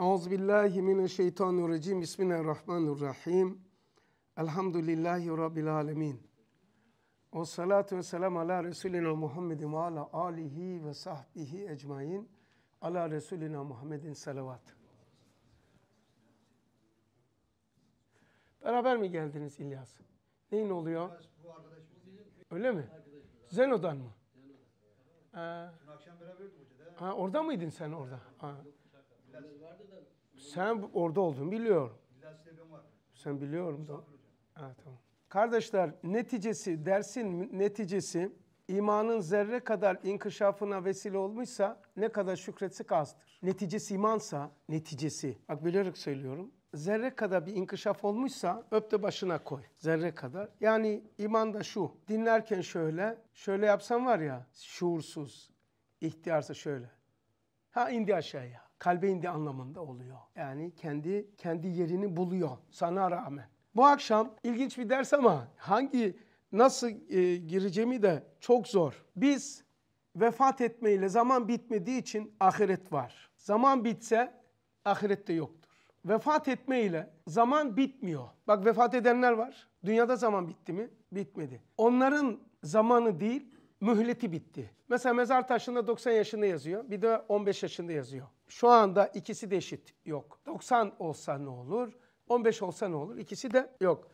Euzubillahimineşşeytanirracim. Bismillahirrahmanirrahim. Elhamdülillahi Rabbil alemin. Ve salatu ve selam ala Resulina Muhammedin ve ala alihi ve sahbihi ecmain. Ala Resulina Muhammedin salavat. Beraber mi geldiniz İlyas? Neyin oluyor? Öyle mi? Zeno'dan mı? Ee, ha, orada mıydın sen orada? Ha. Ee, sen orada oldun biliyorum. Sen biliyorum da. Evet, tamam. Kardeşler neticesi dersin neticesi imanın zerre kadar inkışafına vesile olmuşsa ne kadar şükretsek azdır. Neticesi imansa neticesi bak bilerek söylüyorum zerre kadar bir inkışaf olmuşsa öp de başına koy. Zerre kadar. Yani iman da şu. Dinlerken şöyle, şöyle yapsam var ya şuursuz, ihtiyarsa şöyle. Ha indi aşağıya kalbe indi anlamında oluyor. Yani kendi kendi yerini buluyor sana rağmen. Bu akşam ilginç bir ders ama hangi nasıl e, gireceğimi de çok zor. Biz vefat etmeyle zaman bitmediği için ahiret var. Zaman bitse de yoktur. Vefat etmeyle zaman bitmiyor. Bak vefat edenler var. Dünyada zaman bitti mi? Bitmedi. Onların zamanı değil, mühleti bitti. Mesela mezar taşında 90 yaşında yazıyor. Bir de 15 yaşında yazıyor. Şu anda ikisi de eşit yok. 90 olsa ne olur? 15 olsa ne olur? İkisi de yok.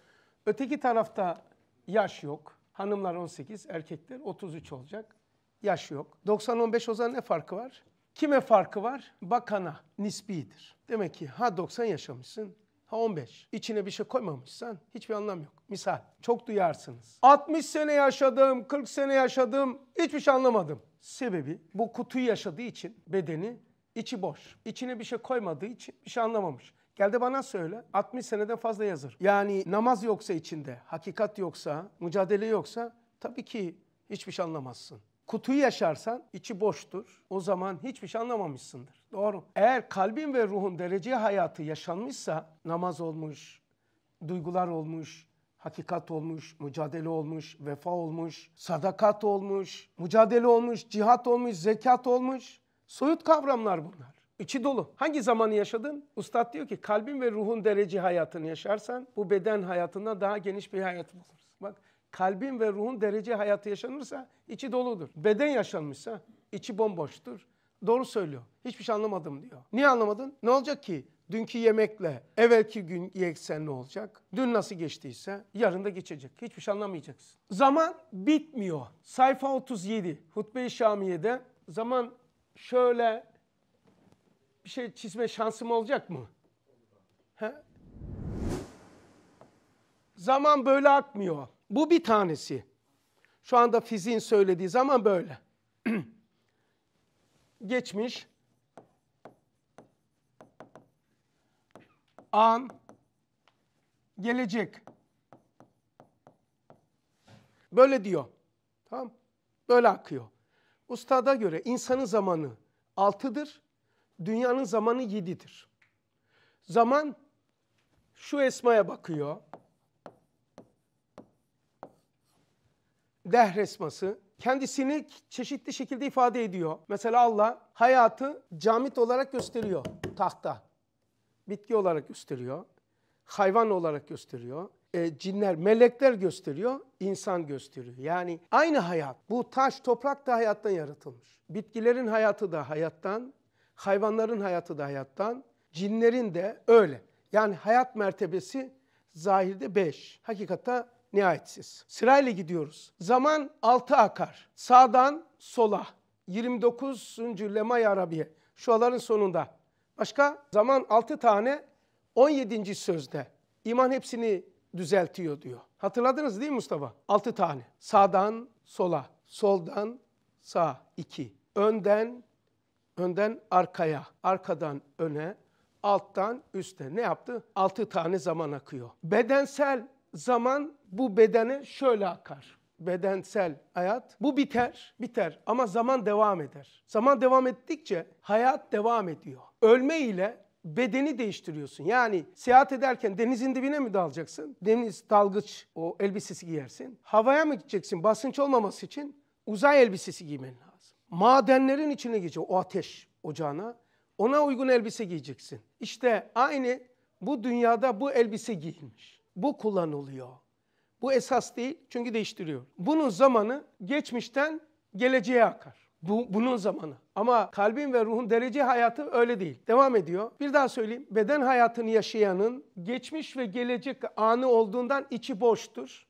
Öteki tarafta yaş yok. Hanımlar 18, erkekler 33 olacak. Yaş yok. 90-15 o zaman ne farkı var? Kime farkı var? Bakana, nisbidir. Demek ki ha 90 yaşamışsın, ha 15. İçine bir şey koymamışsan hiçbir anlam yok. Misal çok duyarsınız. 60 sene yaşadım, 40 sene yaşadım hiçbir şey anlamadım. Sebebi bu kutuyu yaşadığı için bedeni içi boş. İçine bir şey koymadığı için bir şey anlamamış. Gel de bana söyle 60 seneden fazla yazır. Yani namaz yoksa içinde, hakikat yoksa, mücadele yoksa tabii ki hiçbir şey anlamazsın. Kutuyu yaşarsan içi boştur. O zaman hiçbir şey anlamamışsındır. Doğru. Eğer kalbin ve ruhun derece hayatı yaşanmışsa namaz olmuş, duygular olmuş, hakikat olmuş, mücadele olmuş, vefa olmuş, sadakat olmuş, mücadele olmuş, cihat olmuş, zekat olmuş. Soyut kavramlar bunlar. İçi dolu. Hangi zamanı yaşadın? Ustad diyor ki kalbin ve ruhun derece hayatını yaşarsan bu beden hayatından daha geniş bir hayat bulursun. Bak kalbin ve ruhun derece hayatı yaşanırsa içi doludur. Beden yaşanmışsa içi bomboştur. Doğru söylüyor. Hiçbir şey anlamadım diyor. Niye anlamadın? Ne olacak ki? Dünkü yemekle evvelki gün yeksen ne olacak? Dün nasıl geçtiyse yarın da geçecek. Hiçbir şey anlamayacaksın. Zaman bitmiyor. Sayfa 37 Hutbe-i Şamiye'de zaman şöyle bir şey çizme şansım olacak mı? He? Zaman böyle akmıyor. Bu bir tanesi. Şu anda fiziğin söylediği zaman böyle. geçmiş an gelecek. Böyle diyor. Tamam? Böyle akıyor. Ustada göre insanın zamanı 6'dır, dünyanın zamanı 7'dir. Zaman şu esmaya bakıyor. Dehr resması kendisini çeşitli şekilde ifade ediyor. Mesela Allah hayatı camit olarak gösteriyor tahta. Bitki olarak gösteriyor. Hayvan olarak gösteriyor. E, cinler, melekler gösteriyor, insan gösteriyor. Yani aynı hayat. Bu taş, toprak da hayattan yaratılmış. Bitkilerin hayatı da hayattan, hayvanların hayatı da hayattan, cinlerin de öyle. Yani hayat mertebesi zahirde beş. Hakikatta nihayetsiz. Sırayla gidiyoruz. Zaman altı akar. Sağdan sola. 29. Lemay Arabiye. Şuaların sonunda. Başka zaman altı tane 17. sözde. İman hepsini düzeltiyor diyor. Hatırladınız değil mi Mustafa? Altı tane. Sağdan sola, soldan sağ. iki. Önden önden arkaya, arkadan öne, alttan üste. Ne yaptı? Altı tane zaman akıyor. Bedensel zaman bu bedene şöyle akar bedensel hayat. Bu biter, biter ama zaman devam eder. Zaman devam ettikçe hayat devam ediyor. Ölme ile bedeni değiştiriyorsun. Yani seyahat ederken denizin dibine mi dalacaksın? Deniz dalgıç o elbisesi giyersin. Havaya mı gideceksin? Basınç olmaması için uzay elbisesi giymen lazım. Madenlerin içine gireceksin o ateş ocağına. Ona uygun elbise giyeceksin. İşte aynı bu dünyada bu elbise giyilmiş. Bu kullanılıyor. Bu esas değil çünkü değiştiriyor. Bunun zamanı geçmişten geleceğe akar. Bu, bunun zamanı. Ama kalbin ve ruhun derece hayatı öyle değil. Devam ediyor. Bir daha söyleyeyim. Beden hayatını yaşayanın geçmiş ve gelecek anı olduğundan içi boştur.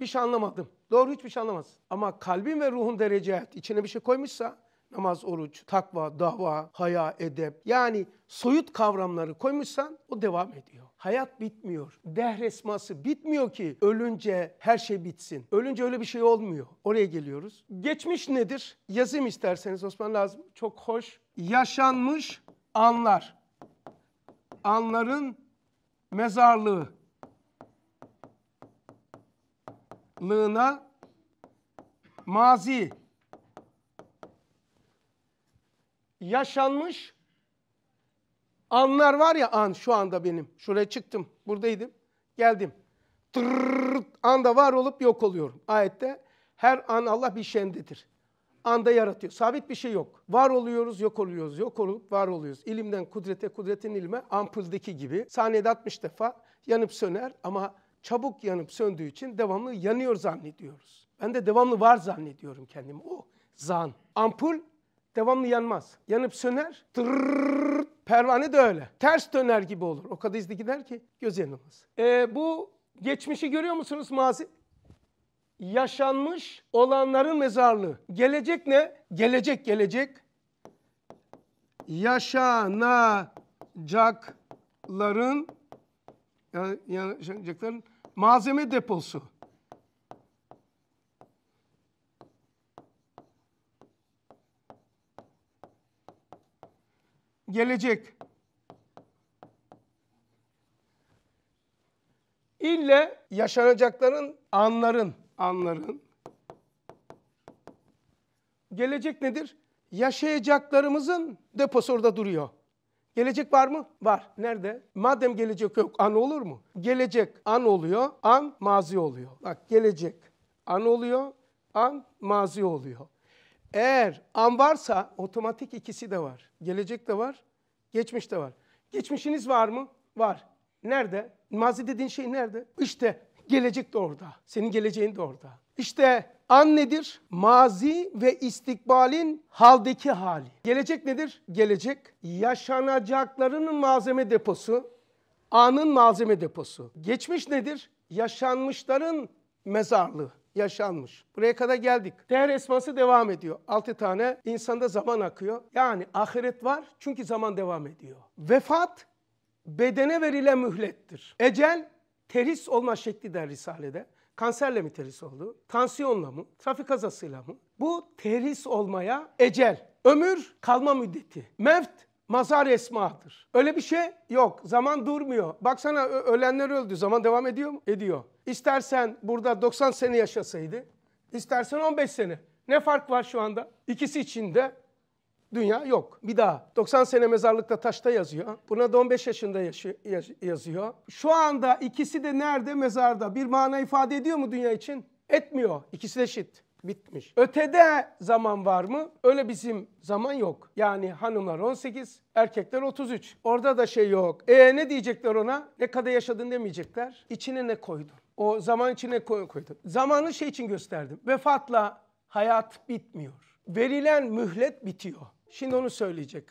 Bir şey anlamadım. Doğru hiçbir şey anlamaz. Ama kalbin ve ruhun derece hayatı içine bir şey koymuşsa namaz, oruç, takva, dava, haya, edep yani soyut kavramları koymuşsan o devam ediyor. Hayat bitmiyor. Dehresması bitmiyor ki ölünce her şey bitsin. Ölünce öyle bir şey olmuyor. Oraya geliyoruz. Geçmiş nedir? Yazayım isterseniz Osman Lazım. Çok hoş. Yaşanmış anlar. Anların mezarlığı. Lığına mazi yaşanmış anlar var ya an şu anda benim. Şuraya çıktım, buradaydım, geldim. Tırrrt, anda var olup yok oluyorum. Ayette her an Allah bir şeyindedir. Anda yaratıyor. Sabit bir şey yok. Var oluyoruz, yok oluyoruz, yok olup var oluyoruz. İlimden kudrete, kudretin ilme ampuldeki gibi. Saniyede 60 defa yanıp söner ama çabuk yanıp söndüğü için devamlı yanıyor zannediyoruz. Ben de devamlı var zannediyorum kendimi. O zan. Ampul devamlı yanmaz. Yanıp söner. Tırrrr, pervane de öyle. Ters döner gibi olur. O kadar hızlı gider ki göz yanılmaz. E, bu geçmişi görüyor musunuz mazi? Yaşanmış olanların mezarlığı. Gelecek ne? Gelecek gelecek. Yaşanacakların yaşanacakların malzeme deposu. gelecek. İlle yaşanacakların anların, anların gelecek nedir? Yaşayacaklarımızın deposu orada duruyor. Gelecek var mı? Var. Nerede? Madem gelecek yok an olur mu? Gelecek an oluyor, an mazi oluyor. Bak gelecek an oluyor, an mazi oluyor. Eğer an varsa otomatik ikisi de var. Gelecek de var, geçmiş de var. Geçmişiniz var mı? Var. Nerede? Mazi dediğin şey nerede? İşte gelecek de orada. Senin geleceğin de orada. İşte an nedir? Mazi ve istikbalin haldeki hali. Gelecek nedir? Gelecek yaşanacakların malzeme deposu, anın malzeme deposu. Geçmiş nedir? Yaşanmışların mezarlığı yaşanmış. Buraya kadar geldik. Değer esması devam ediyor. Altı tane insanda zaman akıyor. Yani ahiret var çünkü zaman devam ediyor. Vefat bedene verilen mühlettir. Ecel teris olma şekli der Risale'de. Kanserle mi teris oldu? Tansiyonla mı? Trafik kazasıyla mı? Bu teris olmaya ecel. Ömür kalma müddeti. Mevt mazar esmadır. Öyle bir şey yok. Zaman durmuyor. Baksana ölenler öldü. Zaman devam ediyor mu? Ediyor. İstersen burada 90 sene yaşasaydı, istersen 15 sene. Ne fark var şu anda? İkisi içinde dünya yok. Bir daha 90 sene mezarlıkta taşta yazıyor. Buna da 15 yaşında yaşı, yaş, yazıyor. Şu anda ikisi de nerede? Mezarda. Bir mana ifade ediyor mu dünya için? Etmiyor. İkisi de eşit bitmiş. Ötede zaman var mı? Öyle bizim zaman yok. Yani hanımlar 18, erkekler 33. Orada da şey yok. E ne diyecekler ona? Ne kadar yaşadın demeyecekler. İçine ne koydun? O zaman içine koy koydun. Zamanı şey için gösterdim. Vefatla hayat bitmiyor. Verilen mühlet bitiyor. Şimdi onu söyleyecek.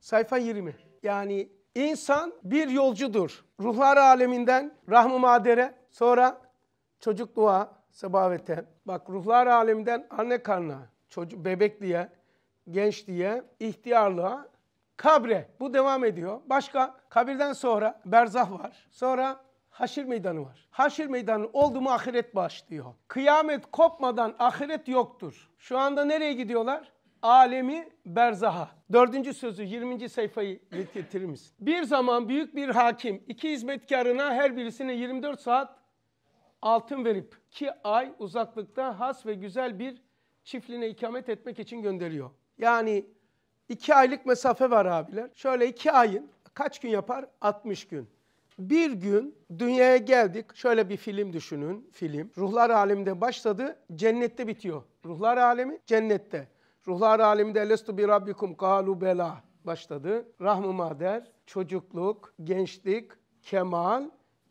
Sayfa 20. Yani insan bir yolcudur. Ruhlar aleminden rahmı madere, sonra çocuk dua, sebavete. Bak ruhlar aleminden anne karnına, çocuk, bebek diye, genç diye, ihtiyarlığa, kabre. Bu devam ediyor. Başka kabirden sonra berzah var. Sonra haşir meydanı var. Haşir meydanı oldu mu ahiret başlıyor. Kıyamet kopmadan ahiret yoktur. Şu anda nereye gidiyorlar? alemi berzaha. Dördüncü sözü 20. sayfayı getirir misin? Bir zaman büyük bir hakim iki hizmetkarına her birisine 24 saat altın verip ki ay uzaklıkta has ve güzel bir çiftliğine ikamet etmek için gönderiyor. Yani iki aylık mesafe var abiler. Şöyle iki ayın kaç gün yapar? 60 gün. Bir gün dünyaya geldik. Şöyle bir film düşünün. Film. Ruhlar aleminde başladı. Cennette bitiyor. Ruhlar alemi cennette. Ruhlar aleminde lestu bi rabbikum kalu bela başladı. Rahm-ı mader, çocukluk, gençlik, kemal,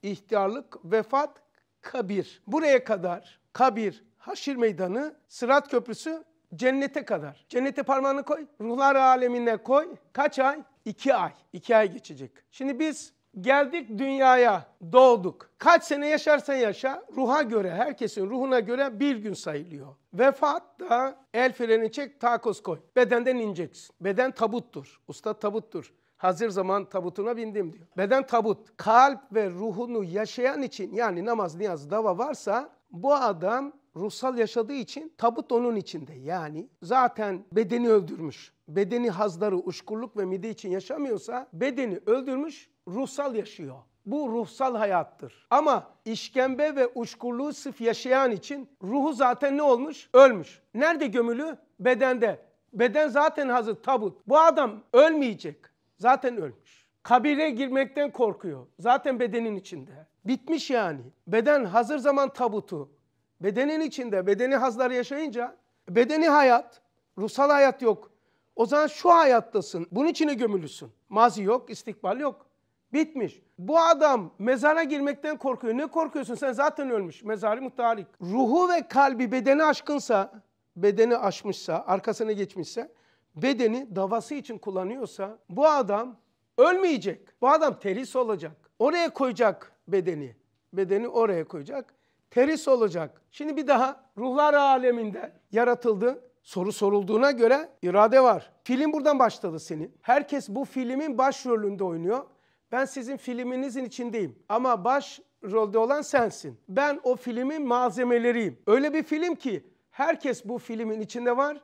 ihtiyarlık, vefat, kabir. Buraya kadar kabir, haşir meydanı, sırat köprüsü cennete kadar. Cennete parmağını koy, ruhlar alemine koy. Kaç ay? İki ay. İki ay geçecek. Şimdi biz geldik dünyaya, doğduk. Kaç sene yaşarsan yaşa, ruha göre, herkesin ruhuna göre bir gün sayılıyor. Vefat da el freni çek, takoz koy. Bedenden ineceksin. Beden tabuttur. Usta tabuttur hazır zaman tabutuna bindim diyor. Beden tabut, kalp ve ruhunu yaşayan için yani namaz, niyaz, dava varsa bu adam ruhsal yaşadığı için tabut onun içinde. Yani zaten bedeni öldürmüş. Bedeni hazları, uşkurluk ve mide için yaşamıyorsa bedeni öldürmüş, ruhsal yaşıyor. Bu ruhsal hayattır. Ama işkembe ve uşkurluğu sıf yaşayan için ruhu zaten ne olmuş? Ölmüş. Nerede gömülü? Bedende. Beden zaten hazır tabut. Bu adam ölmeyecek. Zaten ölmüş. Kabire girmekten korkuyor. Zaten bedenin içinde. Bitmiş yani. Beden hazır zaman tabutu. Bedenin içinde. Bedeni hazlar yaşayınca bedeni hayat, ruhsal hayat yok. O zaman şu hayattasın. Bunun içine gömülüsün. Mazi yok, istikbal yok. Bitmiş. Bu adam mezara girmekten korkuyor. Ne korkuyorsun? Sen zaten ölmüş. Mezarı mutarik. Ruhu ve kalbi bedeni aşkınsa, bedeni aşmışsa, arkasına geçmişse bedeni davası için kullanıyorsa bu adam ölmeyecek. Bu adam teris olacak. Oraya koyacak bedeni. Bedeni oraya koyacak. Teris olacak. Şimdi bir daha ruhlar aleminde yaratıldı. Soru sorulduğuna göre irade var. Film buradan başladı senin. Herkes bu filmin başrolünde oynuyor. Ben sizin filminizin içindeyim. Ama baş rolde olan sensin. Ben o filmin malzemeleriyim. Öyle bir film ki herkes bu filmin içinde var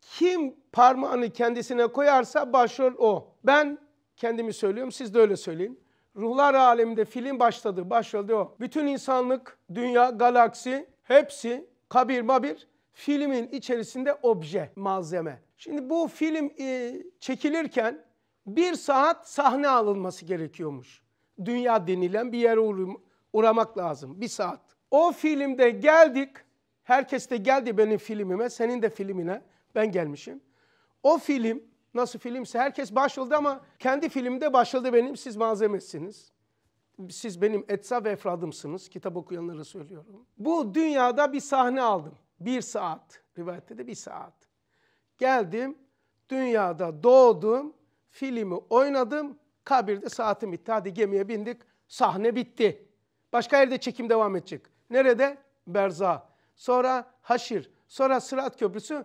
kim parmağını kendisine koyarsa başrol o. Ben kendimi söylüyorum, siz de öyle söyleyin. Ruhlar aleminde film başladı, başladı o. Bütün insanlık, dünya, galaksi hepsi kabir mabir filmin içerisinde obje, malzeme. Şimdi bu film e, çekilirken bir saat sahne alınması gerekiyormuş. Dünya denilen bir yere uğrum, uğramak lazım, bir saat. O filmde geldik, herkes de geldi benim filmime, senin de filmine. Ben gelmişim. O film nasıl filmse herkes başladı ama kendi filmde başladı benim siz malzemesiniz. Siz benim etsa ve efradımsınız. Kitap okuyanlara söylüyorum. Bu dünyada bir sahne aldım. Bir saat. Rivayette de bir saat. Geldim. Dünyada doğdum. Filmi oynadım. Kabirde saatim bitti. Hadi gemiye bindik. Sahne bitti. Başka yerde çekim devam edecek. Nerede? Berza. Sonra Haşir. Sonra Sırat Köprüsü.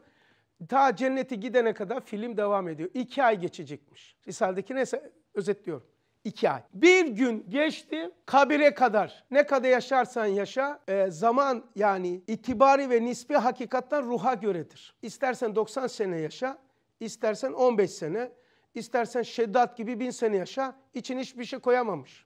Ta cenneti gidene kadar film devam ediyor. İki ay geçecekmiş. Risal'deki neyse özetliyorum. İki ay. Bir gün geçti kabire kadar. Ne kadar yaşarsan yaşa e, zaman yani itibari ve nispi hakikattan ruha göredir. İstersen 90 sene yaşa, istersen 15 sene, istersen şeddat gibi bin sene yaşa. İçin hiçbir şey koyamamış.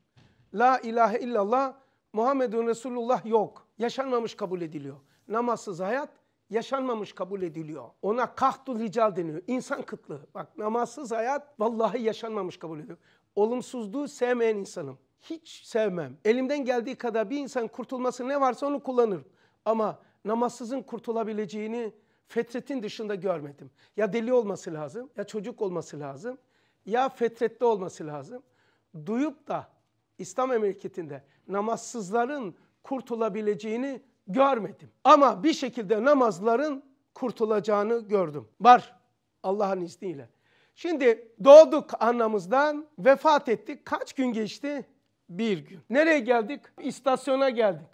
La ilahe illallah Muhammedun Resulullah yok. Yaşanmamış kabul ediliyor. Namazsız hayat yaşanmamış kabul ediliyor. Ona kahtul rical deniyor. İnsan kıtlığı. Bak namazsız hayat vallahi yaşanmamış kabul ediyor. Olumsuzluğu sevmeyen insanım. Hiç sevmem. Elimden geldiği kadar bir insan kurtulması ne varsa onu kullanırım. Ama namazsızın kurtulabileceğini fetretin dışında görmedim. Ya deli olması lazım, ya çocuk olması lazım, ya fetrette olması lazım. Duyup da İslam memleketinde namazsızların kurtulabileceğini görmedim. Ama bir şekilde namazların kurtulacağını gördüm. Var Allah'ın izniyle. Şimdi doğduk anamızdan vefat ettik. Kaç gün geçti? Bir gün. Nereye geldik? İstasyona geldik.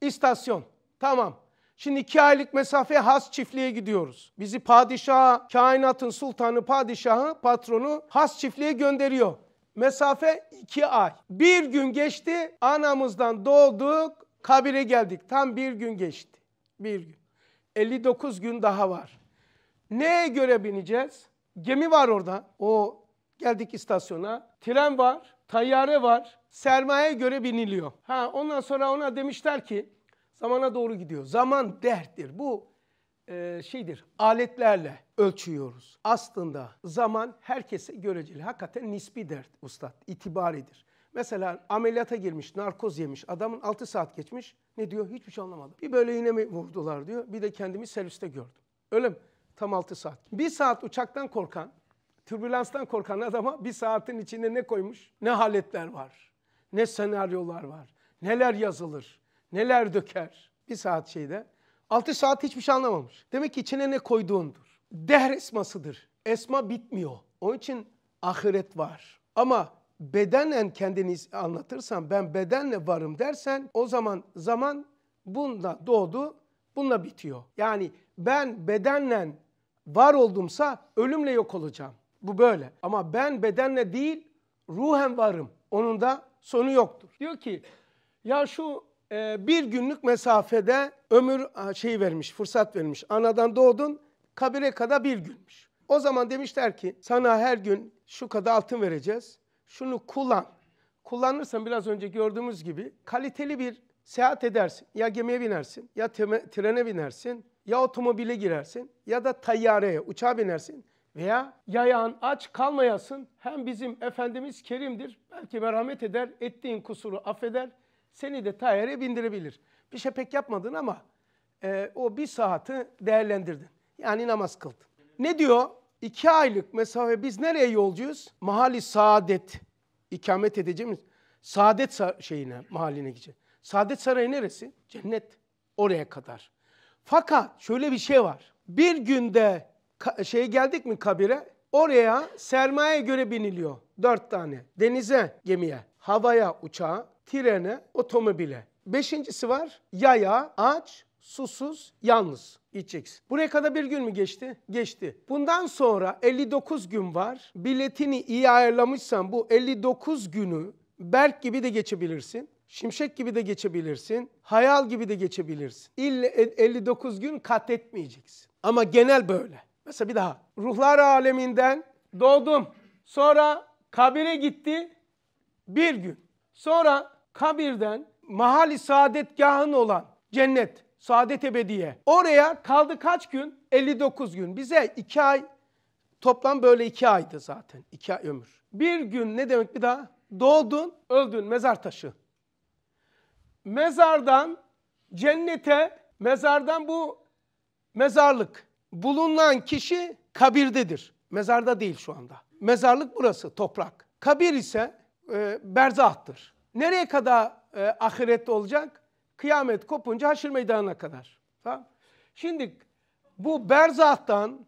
İstasyon. Tamam. Şimdi iki aylık mesafe has çiftliğe gidiyoruz. Bizi padişah, kainatın sultanı padişahı, patronu has çiftliğe gönderiyor. Mesafe iki ay. Bir gün geçti, anamızdan doğduk, Kabire geldik. Tam bir gün geçti. Bir gün. 59 gün daha var. Neye göre bineceğiz? Gemi var orada. O geldik istasyona. Tren var, tayyare var. Sermaye göre biniliyor. Ha ondan sonra ona demişler ki zamana doğru gidiyor. Zaman derttir. Bu e, şeydir. Aletlerle ölçüyoruz. Aslında zaman herkese göreceli. Hakikaten nispi dert ustad, İtibaridir. Mesela ameliyata girmiş, narkoz yemiş. Adamın 6 saat geçmiş. Ne diyor? Hiçbir şey anlamadım. Bir böyle iğne mi vurdular diyor. Bir de kendimi serviste gördüm. Öyle mi? Tam 6 saat. Bir saat uçaktan korkan, türbülanstan korkan adama bir saatin içinde ne koymuş? Ne haletler var, ne senaryolar var, neler yazılır, neler döker. Bir saat şeyde. 6 saat hiçbir şey anlamamış. Demek ki içine ne koyduğundur. Dehr esmasıdır. Esma bitmiyor. Onun için ahiret var. Ama bedenen kendini anlatırsan ben bedenle varım dersen o zaman zaman bunda doğdu, bununla bitiyor. Yani ben bedenle var oldumsa ölümle yok olacağım. Bu böyle. Ama ben bedenle değil ruhen varım. Onun da sonu yoktur. Diyor ki ya şu e, bir günlük mesafede ömür şey vermiş, fırsat vermiş. Anadan doğdun kabire kadar bir günmüş. O zaman demişler ki sana her gün şu kadar altın vereceğiz şunu kullan. Kullanırsan biraz önce gördüğümüz gibi kaliteli bir seyahat edersin. Ya gemiye binersin, ya teme, trene binersin, ya otomobile girersin, ya da tayyareye, uçağa binersin. Veya yayağın aç kalmayasın. Hem bizim Efendimiz Kerim'dir. Belki merhamet eder, ettiğin kusuru affeder. Seni de tayyareye bindirebilir. Bir şey pek yapmadın ama e, o bir saati değerlendirdin. Yani namaz kıldın. Ne diyor? İki aylık mesafe biz nereye yolcuyuz? Mahali saadet ikamet edeceğimiz saadet şeyine, mahalline gideceğiz. Saadet Sarayı neresi? Cennet. Oraya kadar. Fakat şöyle bir şey var. Bir günde şey geldik mi kabire? Oraya sermaye göre biniliyor. Dört tane. Denize, gemiye, havaya, uçağa, trene, otomobile. Beşincisi var. Yaya, ağaç, susuz, yalnız gideceksin. Buraya kadar bir gün mü geçti? Geçti. Bundan sonra 59 gün var. Biletini iyi ayarlamışsan bu 59 günü Berk gibi de geçebilirsin. Şimşek gibi de geçebilirsin. Hayal gibi de geçebilirsin. İlle 59 e, gün kat etmeyeceksin. Ama genel böyle. Mesela bir daha. Ruhlar aleminden doğdum. Sonra kabire gitti bir gün. Sonra kabirden mahali saadetgahın olan cennet Saadet Ebediye. Oraya kaldı kaç gün? 59 gün. Bize 2 ay toplam böyle 2 aydı zaten. 2 ay ömür. Bir gün ne demek bir daha? Doğdun, öldün mezar taşı. Mezardan cennete, mezardan bu mezarlık. Bulunan kişi kabirdedir. Mezarda değil şu anda. Mezarlık burası, toprak. Kabir ise e, berzahtır. Nereye kadar e, ahirette olacak? Kıyamet kopunca haşir meydanına kadar. Tamam? Şimdi bu berzahtan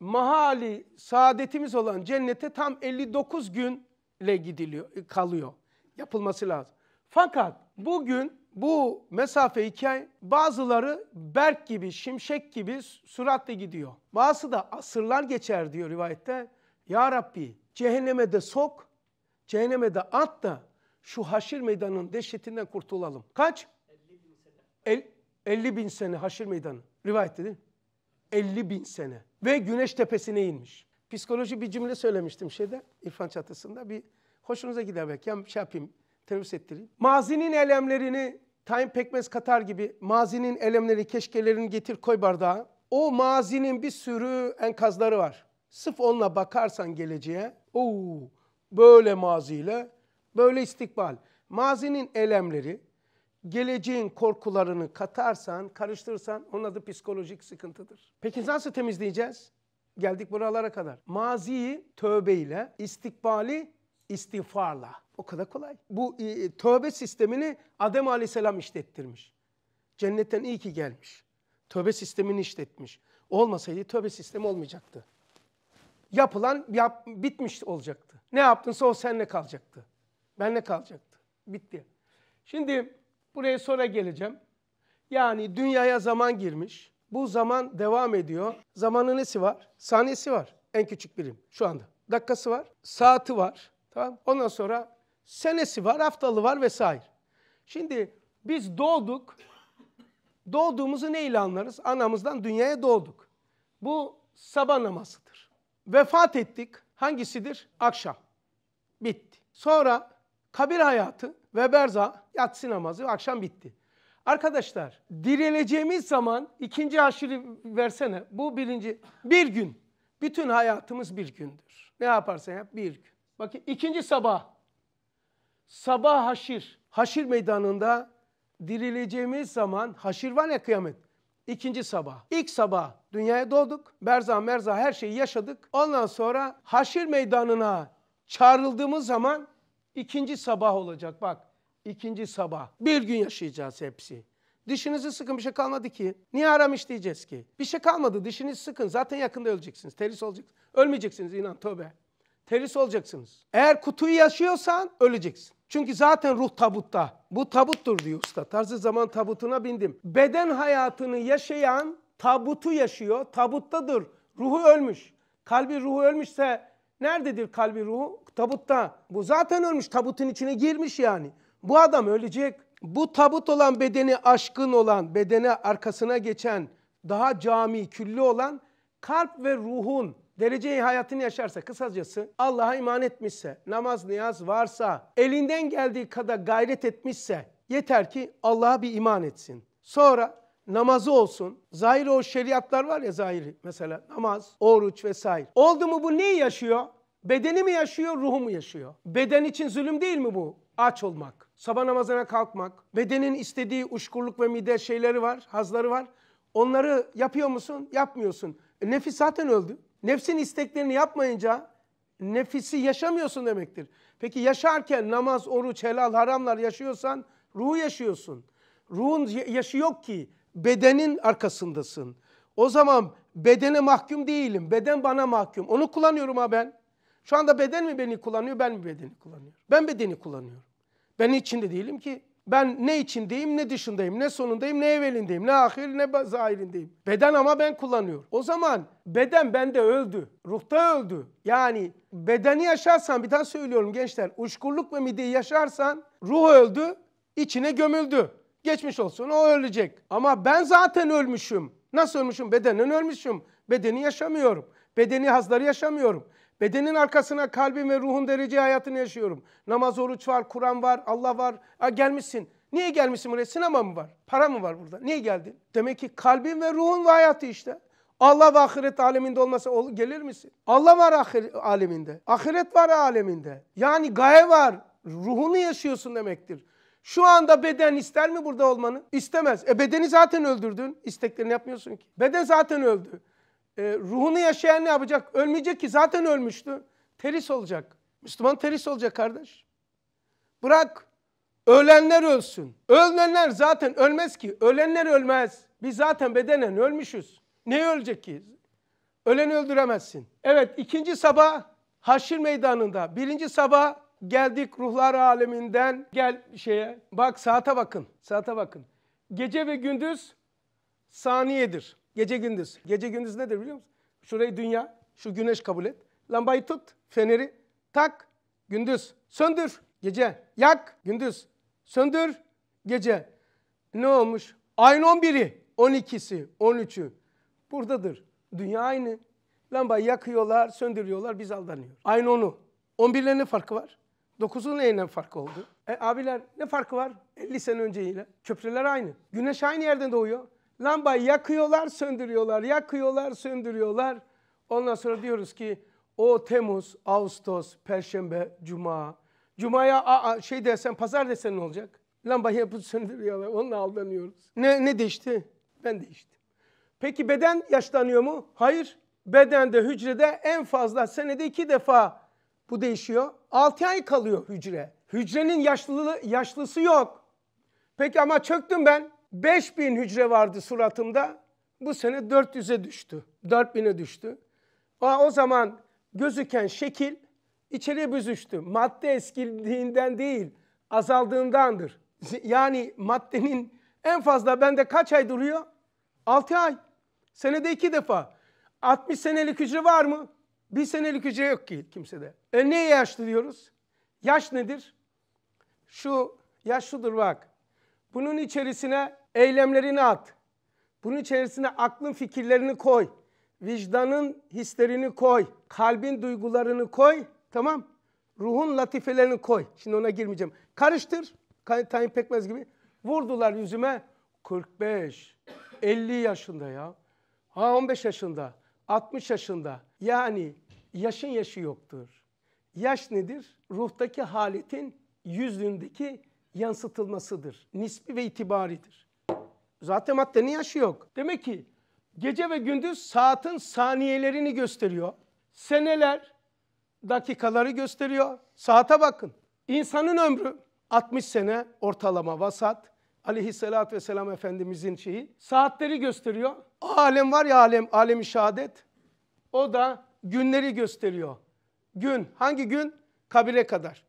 mahali saadetimiz olan cennete tam 59 günle gidiliyor, kalıyor. Yapılması lazım. Fakat bugün bu mesafe hikaye bazıları berk gibi, şimşek gibi süratle gidiyor. Bazısı da asırlar geçer diyor rivayette. Ya Rabbi cehenneme de sok, cehenneme de at da şu haşir meydanın dehşetinden kurtulalım. Kaç? El, 50 bin sene haşir meydanı. Rivayet dedi. 50 bin sene. Ve güneş tepesine inmiş. Psikoloji bir cümle söylemiştim şeyde. İrfan çatısında bir hoşunuza gider belki. Yani şey yapayım. Teneffüs ettireyim. Mazinin elemlerini tayin pekmez katar gibi mazinin elemleri keşkelerini getir koy bardağa. O mazinin bir sürü enkazları var. Sıf onunla bakarsan geleceğe. Oo, böyle maziyle böyle istikbal. Mazinin elemleri geleceğin korkularını katarsan, karıştırırsan onun adı psikolojik sıkıntıdır. Peki nasıl temizleyeceğiz? Geldik buralara kadar. Maziyi tövbeyle, istikbali istiğfarla. O kadar kolay. Bu e, tövbe sistemini Adem Aleyhisselam işlettirmiş. Cennetten iyi ki gelmiş. Tövbe sistemini işletmiş. Olmasaydı tövbe sistemi olmayacaktı. Yapılan yap, bitmiş olacaktı. Ne yaptınsa o seninle kalacaktı. Benle kalacaktı. Bitti. Şimdi Buraya sonra geleceğim. Yani dünyaya zaman girmiş. Bu zaman devam ediyor. Zamanın nesi var? Saniyesi var. En küçük birim şu anda. Dakikası var. Saati var. Tamam. Ondan sonra senesi var, haftalı var vesaire. Şimdi biz doğduk. Doğduğumuzu ne ile anlarız? Anamızdan dünyaya doğduk. Bu sabah namazıdır. Vefat ettik. Hangisidir? Akşam. Bitti. Sonra kabir hayatı ve Berza yatsı namazı akşam bitti. Arkadaşlar dirileceğimiz zaman ikinci haşiri versene. Bu birinci bir gün. Bütün hayatımız bir gündür. Ne yaparsan yap bir gün. Bakın ikinci sabah. Sabah haşir. Haşir meydanında dirileceğimiz zaman haşir var ya kıyamet. İkinci sabah. İlk sabah dünyaya doğduk. Berza merza her şeyi yaşadık. Ondan sonra haşir meydanına çağrıldığımız zaman İkinci sabah olacak bak. İkinci sabah. Bir gün yaşayacağız hepsi. Dişinizi sıkın bir şey kalmadı ki. Niye aramış işleyeceğiz ki? Bir şey kalmadı dişiniz sıkın. Zaten yakında öleceksiniz. Teris olacaksınız. Ölmeyeceksiniz inan tövbe. Teris olacaksınız. Eğer kutuyu yaşıyorsan öleceksin. Çünkü zaten ruh tabutta. Bu tabuttur diyor usta. Tarzı zaman tabutuna bindim. Beden hayatını yaşayan tabutu yaşıyor. Tabuttadır. Ruhu ölmüş. Kalbi ruhu ölmüşse Nerededir kalbi ruhu? Tabutta. Bu zaten ölmüş. Tabutun içine girmiş yani. Bu adam ölecek. Bu tabut olan bedeni aşkın olan, bedene arkasına geçen, daha cami, küllü olan kalp ve ruhun dereceyi hayatını yaşarsa, kısacası Allah'a iman etmişse, namaz niyaz varsa, elinden geldiği kadar gayret etmişse, yeter ki Allah'a bir iman etsin. Sonra namazı olsun. Zahiri o şeriatlar var ya zahiri mesela namaz, oruç vesaire. Oldu mu bu neyi yaşıyor? Bedeni mi yaşıyor, ruhu mu yaşıyor? Beden için zulüm değil mi bu? Aç olmak, sabah namazına kalkmak, bedenin istediği uşkurluk ve mide şeyleri var, hazları var. Onları yapıyor musun? Yapmıyorsun. E, nefis zaten öldü. Nefsin isteklerini yapmayınca nefisi yaşamıyorsun demektir. Peki yaşarken namaz, oruç, helal, haramlar yaşıyorsan ruhu yaşıyorsun. Ruhun yaşı yok ki bedenin arkasındasın. O zaman bedene mahkum değilim. Beden bana mahkum. Onu kullanıyorum ha ben. Şu anda beden mi beni kullanıyor, ben mi bedeni kullanıyorum? Ben bedeni kullanıyorum. Ben içinde değilim ki. Ben ne içindeyim, ne dışındayım, ne sonundayım, ne evvelindeyim, ne ahir, ne zahirindeyim. Beden ama ben kullanıyorum. O zaman beden bende öldü, ruhta öldü. Yani bedeni yaşarsan, bir daha söylüyorum gençler, uçkurluk ve mideyi yaşarsan ruh öldü, içine gömüldü. Geçmiş olsun o ölecek. Ama ben zaten ölmüşüm. Nasıl ölmüşüm? Bedenen ölmüşüm. Bedeni yaşamıyorum. Bedeni hazları yaşamıyorum. Bedenin arkasına kalbin ve ruhun derece hayatını yaşıyorum. Namaz, oruç var, Kur'an var, Allah var. Ha, gelmişsin. Niye gelmişsin buraya? Sinema mı var? Para mı var burada? Niye geldin? Demek ki kalbin ve ruhun ve hayatı işte. Allah ve ahiret aleminde olmasa gelir misin? Allah var ahir, aleminde. Ahiret var aleminde. Yani gaye var. Ruhunu yaşıyorsun demektir. Şu anda beden ister mi burada olmanı? İstemez. E bedeni zaten öldürdün. İsteklerini yapmıyorsun ki. Beden zaten öldü. E, ruhunu yaşayan ne yapacak? Ölmeyecek ki zaten ölmüştü. Teris olacak. Müslüman teris olacak kardeş. Bırak ölenler ölsün. Ölenler zaten ölmez ki. Ölenler ölmez. Biz zaten bedenen ölmüşüz. Ne ölecek ki? Ölen öldüremezsin. Evet ikinci sabah Haşir Meydanı'nda. Birinci sabah Geldik ruhlar aleminden gel şeye. Bak saate bakın. Saate bakın. Gece ve gündüz saniyedir. Gece gündüz. Gece gündüz nedir biliyor musun? Şurayı dünya, şu güneş kabul et. Lambayı tut, feneri tak, gündüz. Söndür, gece. Yak, gündüz. Söndür, gece. Ne olmuş? Ayın 11'i, 12'si, 13'ü buradadır. Dünya aynı. Lambayı yakıyorlar, söndürüyorlar, biz aldanıyoruz. Aynı onu. 11'le ne farkı var? 9'un neyine farkı oldu? E abiler ne farkı var 50 e, sene önceyle? Köprüler aynı. Güneş aynı yerden doğuyor. Lambayı yakıyorlar, söndürüyorlar, yakıyorlar, söndürüyorlar. Ondan sonra diyoruz ki o Temmuz, Ağustos, Perşembe, Cuma. Cuma'ya a, şey desen, pazar desen ne olacak? Lambayı yapıp söndürüyorlar, onunla aldanıyoruz. Ne, ne değişti? Ben değiştim. Peki beden yaşlanıyor mu? Hayır. Bedende, hücrede en fazla senede iki defa bu değişiyor. 6 ay kalıyor hücre. Hücrenin yaşlılığı, yaşlısı yok. Peki ama çöktüm ben. 5000 hücre vardı suratımda. Bu sene 400'e düştü. 4000'e düştü. Aa, o zaman gözüken şekil içeriye büzüştü. Madde eskildiğinden değil, azaldığındandır. Yani maddenin en fazla bende kaç ay duruyor? 6 ay. Senede iki defa. 60 senelik hücre var mı? Bir senelik hücre yok ki kimsede. E neye yaşlı diyoruz? Yaş nedir? Şu yaş şudur bak. Bunun içerisine eylemlerini at. Bunun içerisine aklın fikirlerini koy. Vicdanın hislerini koy. Kalbin duygularını koy. Tamam. Ruhun latifelerini koy. Şimdi ona girmeyeceğim. Karıştır. Tayyip Pekmez gibi. Vurdular yüzüme. 45, 50 yaşında ya. Ha 15 yaşında, 60 yaşında. Yani yaşın yaşı yoktur. Yaş nedir? Ruhtaki haletin yüzündeki yansıtılmasıdır. Nispi ve itibaridir. Zaten maddenin yaşı yok. Demek ki gece ve gündüz saatin saniyelerini gösteriyor. Seneler dakikaları gösteriyor. Saate bakın. İnsanın ömrü 60 sene ortalama vasat. Aleyhisselatü vesselam Efendimizin şeyi. Saatleri gösteriyor. Alem var ya alem, alemi şehadet. O da günleri gösteriyor. Gün. Hangi gün? Kabire kadar.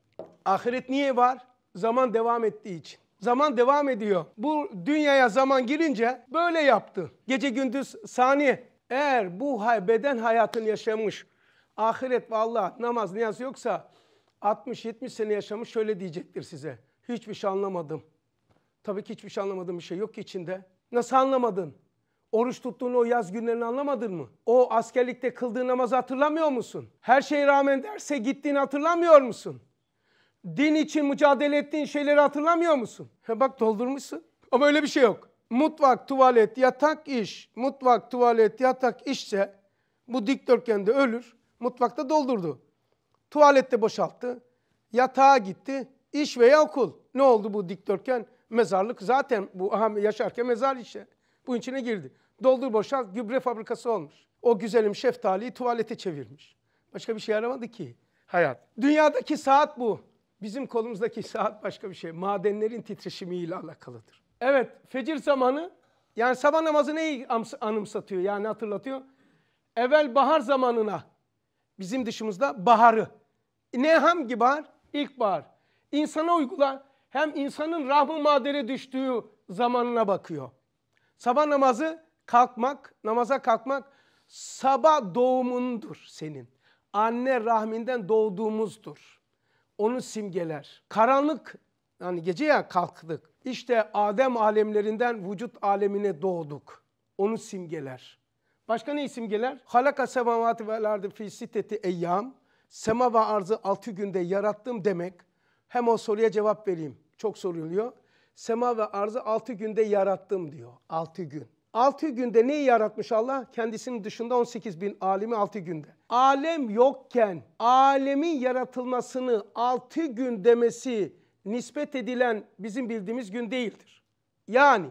Ahiret niye var? Zaman devam ettiği için. Zaman devam ediyor. Bu dünyaya zaman girince böyle yaptı. Gece gündüz saniye. Eğer bu hay beden hayatını yaşamış, ahiret vallahi namaz niyaz yoksa 60-70 sene yaşamış şöyle diyecektir size. Hiçbir şey anlamadım. Tabii ki hiçbir şey anlamadığım bir şey yok ki içinde. Nasıl anlamadın? Oruç tuttuğun o yaz günlerini anlamadın mı? O askerlikte kıldığın namazı hatırlamıyor musun? Her şeye rağmen derse gittiğini hatırlamıyor musun? Din için mücadele ettiğin şeyleri hatırlamıyor musun? He bak doldurmuşsun. Ama öyle bir şey yok. Mutfak, tuvalet, yatak, iş. Mutfak, tuvalet, yatak, işse bu dikdörtgende ölür. Mutfakta doldurdu. Tuvalette boşalttı. Yatağa gitti. İş veya okul. Ne oldu bu dikdörtgen? Mezarlık zaten bu aha, yaşarken mezar işe. bu içine girdi. Doldur boşalt gübre fabrikası olmuş. O güzelim şeftaliyi tuvalete çevirmiş. Başka bir şey aramadı ki hayat. Dünyadaki saat bu. Bizim kolumuzdaki saat başka bir şey. Madenlerin titreşimiyle alakalıdır. Evet, fecir zamanı yani sabah namazı neyi anımsatıyor yani hatırlatıyor? Evvel bahar zamanına bizim dışımızda baharı. Ne hangi bahar? İlkbahar. İnsana uygula hem insanın rahmı madere düştüğü zamanına bakıyor. Sabah namazı kalkmak, namaza kalkmak sabah doğumundur senin. Anne rahminden doğduğumuzdur. Onu simgeler. Karanlık yani gece ya kalktık. İşte Adem alemlerinden vücut alemine doğduk. Onu simgeler. Başka ne simgeler? Halaka semavati vel ardı fi siteti eyyam. Sema ve arzı altı günde yarattım demek. Hem o soruya cevap vereyim. Çok soruluyor. Sema ve arzı altı günde yarattım diyor. Altı gün. 6 günde neyi yaratmış Allah? Kendisinin dışında 18 bin alimi 6 günde. Alem yokken alemin yaratılmasını 6 gün demesi nispet edilen bizim bildiğimiz gün değildir. Yani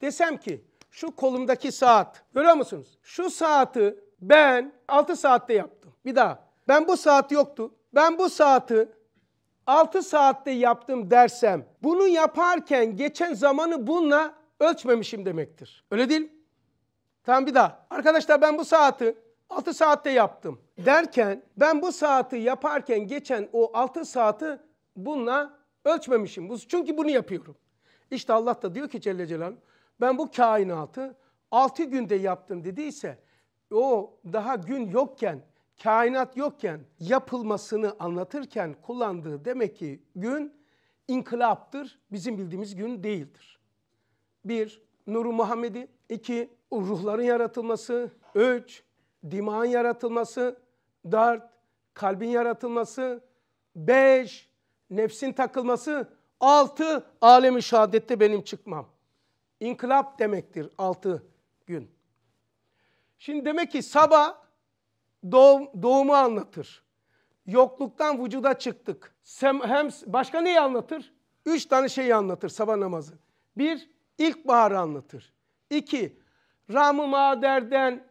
desem ki şu kolumdaki saat görüyor musunuz? Şu saati ben 6 saatte yaptım. Bir daha ben bu saat yoktu. Ben bu saati 6 saatte yaptım dersem bunu yaparken geçen zamanı bununla ölçmemişim demektir. Öyle değil mi? Tamam bir daha. Arkadaşlar ben bu saati 6 saatte yaptım derken ben bu saati yaparken geçen o 6 saati bununla ölçmemişim. Çünkü bunu yapıyorum. İşte Allah da diyor ki Celle Celaluhu ben bu kainatı 6 günde yaptım dediyse o daha gün yokken, kainat yokken yapılmasını anlatırken kullandığı demek ki gün inkılaptır, bizim bildiğimiz gün değildir. Bir, Nuru Muhammed'i. iki Ruhların yaratılması. Üç, dimağın yaratılması. Dört, kalbin yaratılması. Beş, nefsin takılması. Altı, alemi şehadette benim çıkmam. İnkılap demektir altı gün. Şimdi demek ki sabah doğum, doğumu anlatır. Yokluktan vücuda çıktık. Sem, hem başka neyi anlatır? Üç tane şeyi anlatır sabah namazı. Bir, İlkbaharı anlatır. İki, Ram-ı Mader'den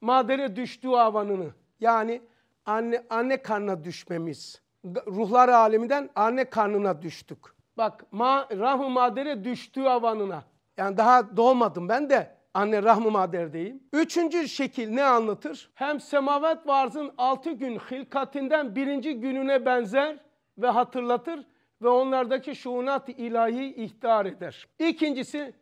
madere düştüğü avanını yani anne, anne karnına düşmemiz. Ruhlar aleminden anne karnına düştük. Bak ma, rahmı madere düştüğü avanına. Yani daha doğmadım ben de anne rahmı maderdeyim. Üçüncü şekil ne anlatır? Hem semavet varzın altı gün hilkatinden birinci gününe benzer ve hatırlatır ve onlardaki şuunat ilahi ihtar eder. İkincisi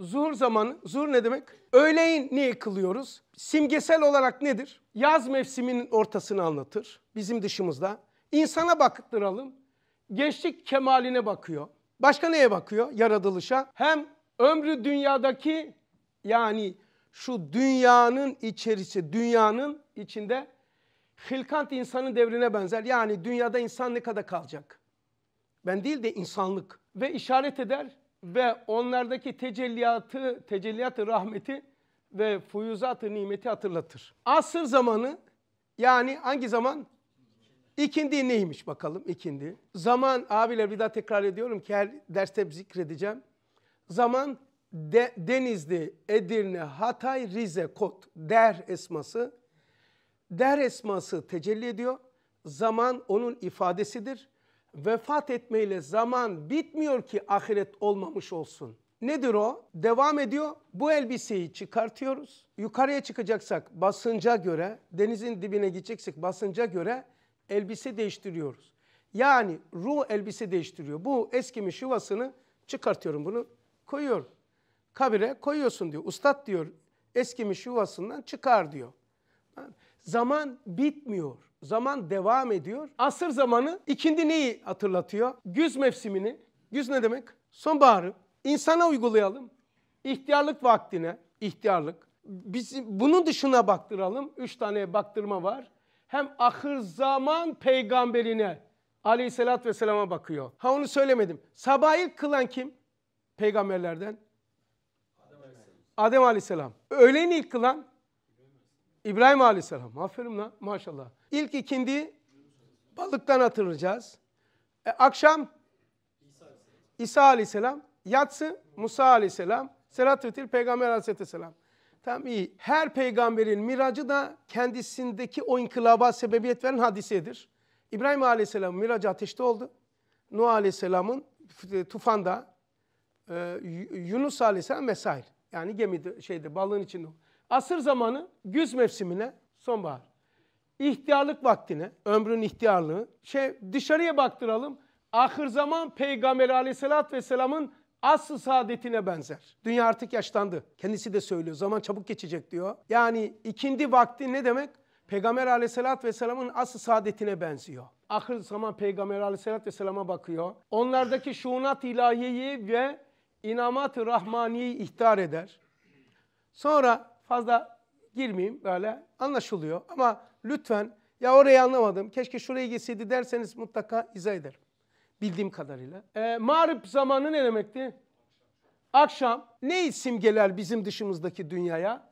zuhur zamanı. Zuhur ne demek? Öğleyin niye kılıyoruz? Simgesel olarak nedir? Yaz mevsiminin ortasını anlatır bizim dışımızda. İnsana baktıralım. Gençlik kemaline bakıyor. Başka neye bakıyor? Yaratılışa. Hem ömrü dünyadaki yani şu dünyanın içerisi, dünyanın içinde hilkant insanın devrine benzer. Yani dünyada insan ne kadar kalacak? ben değil de insanlık ve işaret eder ve onlardaki tecelliyatı, tecelliyatı rahmeti ve fuyuzatı nimeti hatırlatır. Asır zamanı yani hangi zaman? İkindi neymiş bakalım ikindi. Zaman abiler bir daha tekrar ediyorum ki her derste zikredeceğim. Zaman de, Denizli, Edirne, Hatay, Rize, Kot, Der esması. Der esması tecelli ediyor. Zaman onun ifadesidir vefat etmeyle zaman bitmiyor ki ahiret olmamış olsun. Nedir o? Devam ediyor. Bu elbiseyi çıkartıyoruz. Yukarıya çıkacaksak basınca göre, denizin dibine gideceksek basınca göre elbise değiştiriyoruz. Yani ruh elbise değiştiriyor. Bu eskimiş yuvasını çıkartıyorum bunu koyuyor. Kabire koyuyorsun diyor. Ustad diyor eskimiş yuvasından çıkar diyor. Zaman bitmiyor. Zaman devam ediyor. Asır zamanı ikindi neyi hatırlatıyor? Güz mevsimini. Güz ne demek? Sonbaharı. İnsana uygulayalım. İhtiyarlık vaktine. ihtiyarlık. Bizim, bunun dışına baktıralım. Üç tane baktırma var. Hem ahır zaman peygamberine aleyhissalat vesselama bakıyor. Ha onu söylemedim. Sabah ilk kılan kim? Peygamberlerden. Adem aleyhisselam. Adem aleyhisselam. Öğlen ilk kılan İbrahim Aleyhisselam. Aferin lan maşallah. İlk ikindi balıktan hatırlayacağız. E, akşam İsa Aleyhisselam. Yatsı Musa Aleyhisselam. Selat Vetil Peygamber Aleyhisselam. Tam iyi. Her peygamberin miracı da kendisindeki o inkılaba sebebiyet veren hadisedir. İbrahim Aleyhisselam miracı ateşte oldu. Nuh Aleyhisselam'ın e, tufanda, e, Yunus Aleyhisselam vesaire. Yani gemide şeyde balığın içinde Asır zamanı güz mevsimine sonbahar. İhtiyarlık vaktine, ömrün ihtiyarlığı. Şey, dışarıya baktıralım. Ahır zaman Peygamber aleyhissalatü vesselamın aslı saadetine benzer. Dünya artık yaşlandı. Kendisi de söylüyor. Zaman çabuk geçecek diyor. Yani ikindi vakti ne demek? Peygamber aleyhissalatü vesselamın asıl saadetine benziyor. Ahır zaman Peygamber aleyhissalatü vesselama bakıyor. Onlardaki şunat ilahiyeyi ve inamat-ı rahmaniyeyi ihtar eder. Sonra fazla girmeyeyim böyle anlaşılıyor. Ama lütfen ya orayı anlamadım keşke şuraya geçseydi derseniz mutlaka izah ederim. Bildiğim kadarıyla. Ee, mağrip zamanı ne demekti? Akşam ne simgeler bizim dışımızdaki dünyaya?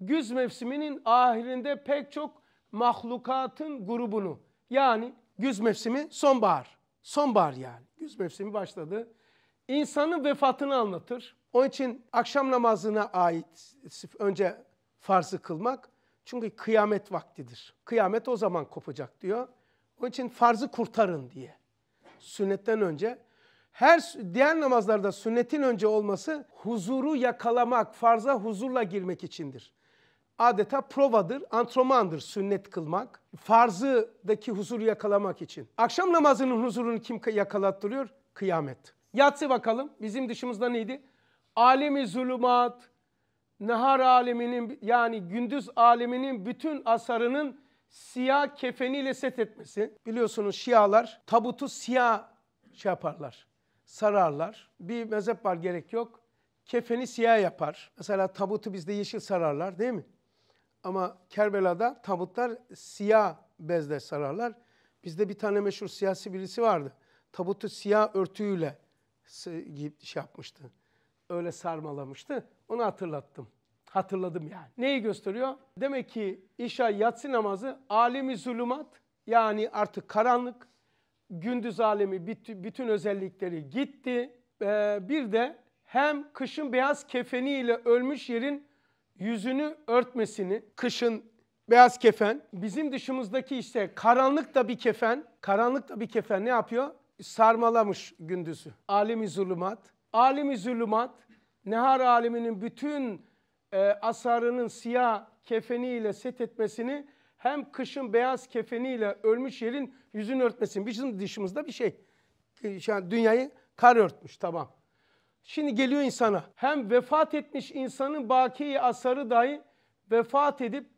Güz mevsiminin ahirinde pek çok mahlukatın grubunu. Yani güz mevsimi sonbahar. Sonbahar yani. Güz mevsimi başladı. İnsanın vefatını anlatır. Onun için akşam namazına ait önce farzı kılmak. Çünkü kıyamet vaktidir. Kıyamet o zaman kopacak diyor. Onun için farzı kurtarın diye. Sünnetten önce. Her diğer namazlarda sünnetin önce olması huzuru yakalamak, farza huzurla girmek içindir. Adeta provadır, antromandır sünnet kılmak. Farzıdaki huzuru yakalamak için. Akşam namazının huzurunu kim yakalattırıyor? Kıyamet. Yatsı bakalım. Bizim dışımızda neydi? alimi zulümat, nehar aliminin yani gündüz aliminin bütün asarının siyah kefeniyle set etmesi. Biliyorsunuz Şialar tabutu siyah şey yaparlar, sararlar. Bir mezhep var gerek yok. Kefeni siyah yapar. Mesela tabutu bizde yeşil sararlar değil mi? Ama Kerbela'da tabutlar siyah bezle sararlar. Bizde bir tane meşhur siyasi birisi vardı. Tabutu siyah örtüyle şey yapmıştı öyle sarmalamıştı. Onu hatırlattım. Hatırladım yani. Neyi gösteriyor? Demek ki işa yatsı namazı alemi zulümat yani artık karanlık. Gündüz alemi bütün özellikleri gitti. Ee, bir de hem kışın beyaz kefeniyle ölmüş yerin yüzünü örtmesini, kışın beyaz kefen, bizim dışımızdaki işte karanlık da bir kefen, karanlık da bir kefen ne yapıyor? Sarmalamış gündüzü. Alemi zulümat alimi zulümat, nehar aliminin bütün e, asarının siyah kefeniyle set etmesini hem kışın beyaz kefeniyle ölmüş yerin yüzünü örtmesini. Bizim dışımızda bir şey. Yani e, dünyayı kar örtmüş tamam. Şimdi geliyor insana. Hem vefat etmiş insanın baki asarı dahi vefat edip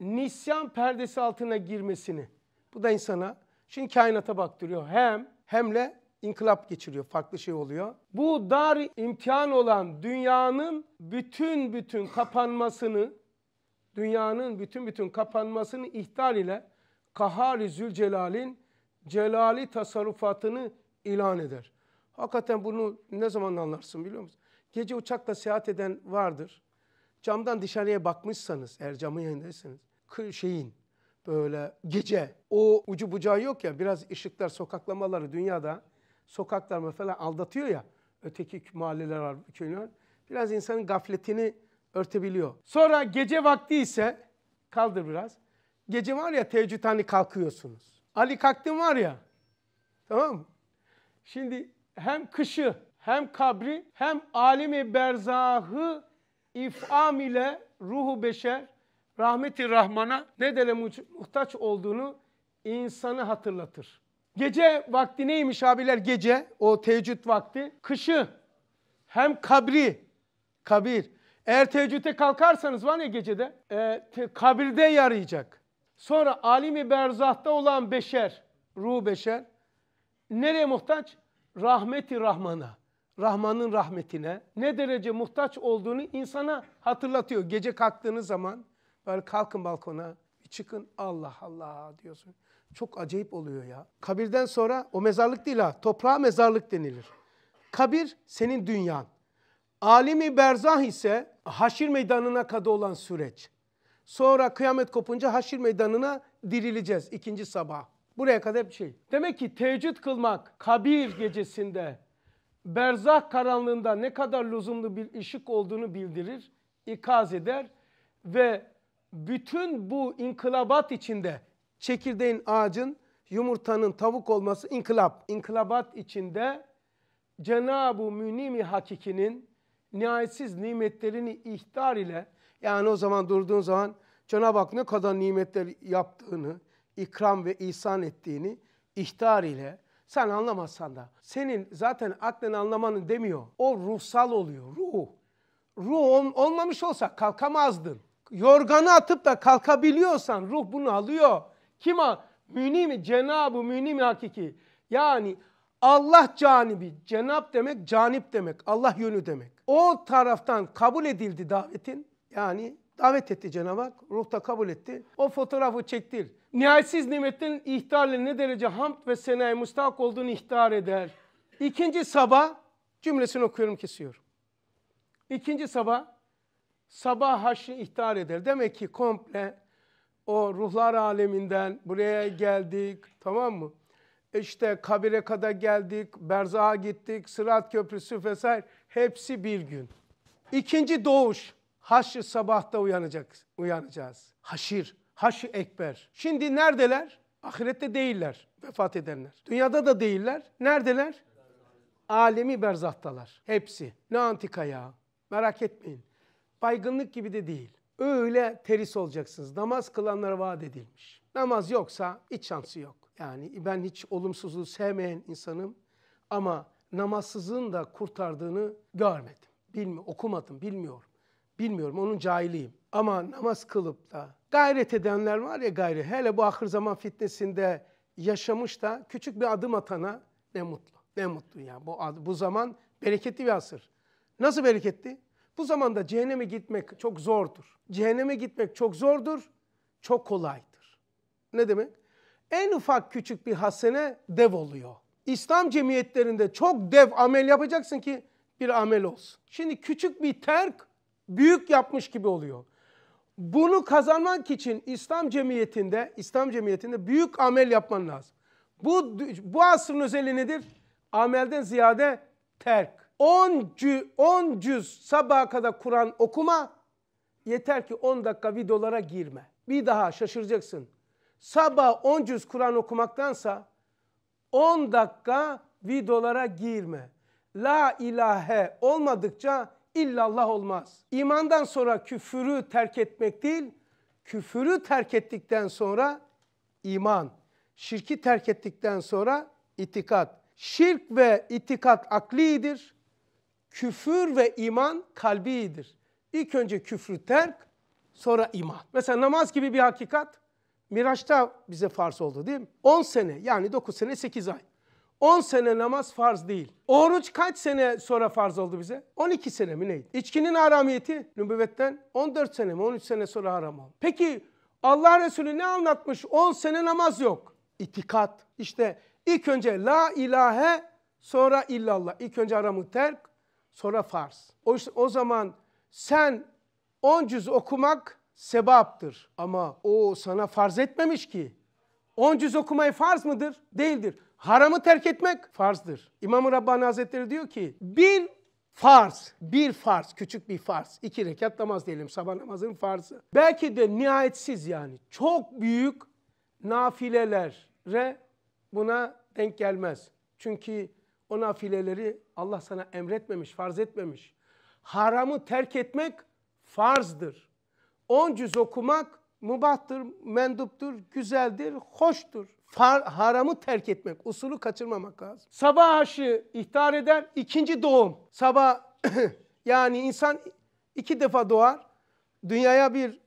nisyan perdesi altına girmesini. Bu da insana şimdi kainata baktırıyor. Hem hemle inkılap geçiriyor, farklı şey oluyor. Bu dar imtihan olan dünyanın bütün bütün kapanmasını, dünyanın bütün bütün kapanmasını ihlal ile Kahari Zülcelal'in celali tasarrufatını ilan eder. Hakikaten bunu ne zaman anlarsın biliyor musun? Gece uçakla seyahat eden vardır. Camdan dışarıya bakmışsanız, eğer camın yanındaysanız, şeyin böyle gece o ucu bucağı yok ya biraz ışıklar sokaklamaları dünyada sokaklar falan aldatıyor ya. Öteki mahalleler var, köyler. Biraz insanın gafletini örtebiliyor. Sonra gece vakti ise kaldır biraz. Gece var ya teheccüd hani kalkıyorsunuz. Ali kalktın var ya. Tamam mı? Şimdi hem kışı hem kabri hem alimi berzahı ifam ile ruhu beşer rahmeti rahmana ne dele muhtaç olduğunu insanı hatırlatır. Gece vakti neymiş abiler gece o teheccüd vakti? Kışı hem kabri, kabir. Eğer teheccüde kalkarsanız var ya gecede e, te, kabirde yarayacak. Sonra alimi berzahta olan beşer, ruh beşer nereye muhtaç? Rahmeti Rahman'a. Rahman'ın rahmetine ne derece muhtaç olduğunu insana hatırlatıyor. Gece kalktığınız zaman böyle kalkın balkona çıkın Allah Allah diyorsun. Çok acayip oluyor ya. Kabirden sonra o mezarlık değil ha. Toprağa mezarlık denilir. Kabir senin dünyan. Alimi berzah ise haşir meydanına kadı olan süreç. Sonra kıyamet kopunca haşir meydanına dirileceğiz ikinci sabah. Buraya kadar hep şey. Demek ki teheccüd kılmak kabir gecesinde berzah karanlığında ne kadar lüzumlu bir ışık olduğunu bildirir, ikaz eder ve bütün bu inkılabat içinde çekirdeğin ağacın, yumurtanın tavuk olması inkılap. İnkılabat içinde Cenab-ı Münimi Hakiki'nin nihayetsiz nimetlerini ihtar ile yani o zaman durduğun zaman Cenab-ı Hak ne kadar nimetler yaptığını, ikram ve ihsan ettiğini ihtar ile sen anlamazsan da senin zaten aklen anlamanın demiyor. O ruhsal oluyor, ruh. Ruh olmamış olsa kalkamazdın. Yorganı atıp da kalkabiliyorsan ruh bunu alıyor. Kim Kima? Münimi, Cenab-ı Münimi hakiki. Yani Allah canibi, cenab demek canip demek, Allah yönü demek. O taraftan kabul edildi davetin. Yani davet etti Cenab-ı Hak, ruh da kabul etti. O fotoğrafı çektir. Nihayetsiz nimetin ihtarle ne derece hamd ve senaya müstahak olduğunu ihtar eder. İkinci sabah cümlesini okuyorum kesiyorum. İkinci sabah sabah haşrı ihtar eder. Demek ki komple o ruhlar aleminden buraya geldik tamam mı? İşte kabire kadar geldik, berzaha gittik, sırat köprüsü vesaire hepsi bir gün. İkinci doğuş haşr sabahta uyanacak, uyanacağız. Haşir, haşr ekber. Şimdi neredeler? Ahirette değiller vefat edenler. Dünyada da değiller. Neredeler? Alemi berzahtalar. Hepsi. Ne antika ya. Merak etmeyin. Baygınlık gibi de değil öyle teris olacaksınız. Namaz kılanlara vaat edilmiş. Namaz yoksa hiç şansı yok. Yani ben hiç olumsuzluğu sevmeyen insanım ama namazsızın da kurtardığını görmedim. Bilmi okumadım, bilmiyorum. Bilmiyorum, onun cahiliyim. Ama namaz kılıp da gayret edenler var ya gayri. Hele bu ahır zaman fitnesinde yaşamış da küçük bir adım atana ne mutlu. Ne mutlu yani Bu, bu zaman bereketli bir asır. Nasıl bereketli? Bu zamanda cehenneme gitmek çok zordur. Cehenneme gitmek çok zordur, çok kolaydır. Ne demek? En ufak küçük bir hasene dev oluyor. İslam cemiyetlerinde çok dev amel yapacaksın ki bir amel olsun. Şimdi küçük bir terk büyük yapmış gibi oluyor. Bunu kazanmak için İslam cemiyetinde, İslam cemiyetinde büyük amel yapman lazım. Bu bu asrın özelliği nedir? Amelden ziyade terk. 10 cüz, cüz sabaha kadar Kur'an okuma. Yeter ki 10 dakika videolara girme. Bir daha şaşıracaksın. Sabah 10 cüz Kur'an okumaktansa 10 dakika videolara girme. La ilahe olmadıkça illallah olmaz. İmandan sonra küfürü terk etmek değil, küfürü terk ettikten sonra iman, şirki terk ettikten sonra itikat. Şirk ve itikat aklidir küfür ve iman kalbidir. İlk önce küfrü terk, sonra iman. Mesela namaz gibi bir hakikat Miraç'ta bize farz oldu değil mi? 10 sene yani 9 sene 8 ay. 10 sene namaz farz değil. Oruç kaç sene sonra farz oldu bize? 12 sene mi neydi? İçkinin haramiyeti nübüvvetten 14 sene mi 13 sene sonra haram oldu. Peki Allah Resulü ne anlatmış? 10 sene namaz yok. İtikat. İşte ilk önce la ilahe sonra illallah. İlk önce haramı terk sonra farz. O, o zaman sen 10 cüz okumak sebaptır. Ama o sana farz etmemiş ki. 10 cüz okumayı farz mıdır? Değildir. Haramı terk etmek farzdır. İmam-ı Rabbani Hazretleri diyor ki bir farz, bir farz, küçük bir farz. iki rekat namaz diyelim sabah namazının farzı. Belki de nihayetsiz yani çok büyük nafilelere buna denk gelmez. Çünkü o nafileleri Allah sana emretmemiş, farz etmemiş. Haramı terk etmek farzdır. On cüz okumak mubahtır, menduptur, güzeldir, hoştur. Far, haramı terk etmek, usulü kaçırmamak lazım. Sabah aşı ihtar eder, ikinci doğum. Sabah yani insan iki defa doğar. Dünyaya bir